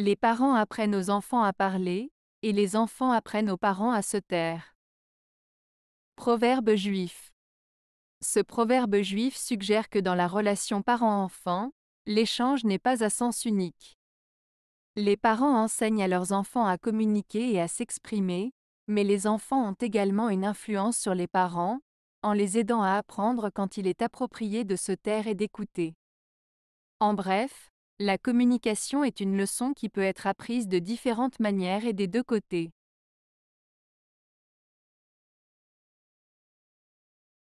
Les parents apprennent aux enfants à parler, et les enfants apprennent aux parents à se taire. Proverbe juif. Ce proverbe juif suggère que dans la relation parent-enfant, l'échange n'est pas à sens unique. Les parents enseignent à leurs enfants à communiquer et à s'exprimer, mais les enfants ont également une influence sur les parents, en les aidant à apprendre quand il est approprié de se taire et d'écouter. En bref, la communication est une leçon qui peut être apprise de différentes manières et des deux côtés.